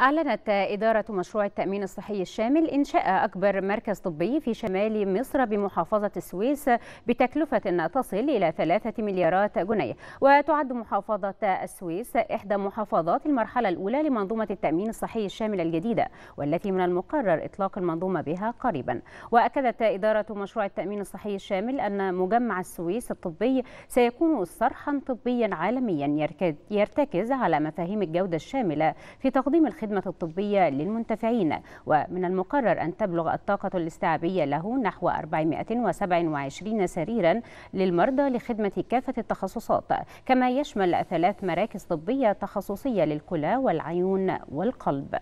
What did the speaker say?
أعلنت إدارة مشروع التأمين الصحي الشامل إنشاء أكبر مركز طبي في شمال مصر بمحافظة السويس بتكلفة تصل إلى ثلاثة مليارات جنيه وتعد محافظة السويس إحدى محافظات المرحلة الأولى لمنظومة التأمين الصحي الشامل الجديدة والتي من المقرر إطلاق المنظومة بها قريبا وأكدت إدارة مشروع التأمين الصحي الشامل أن مجمع السويس الطبي سيكون صرحا طبيا عالميا يرتكز على مفاهيم الجودة الشاملة في تقديم الخدمة الخدمة الطبية للمنتفعين ومن المقرر أن تبلغ الطاقة الاستيعابية له نحو 427 سريرا للمرضى لخدمة كافة التخصصات كما يشمل ثلاث مراكز طبية تخصصية للكلى والعيون والقلب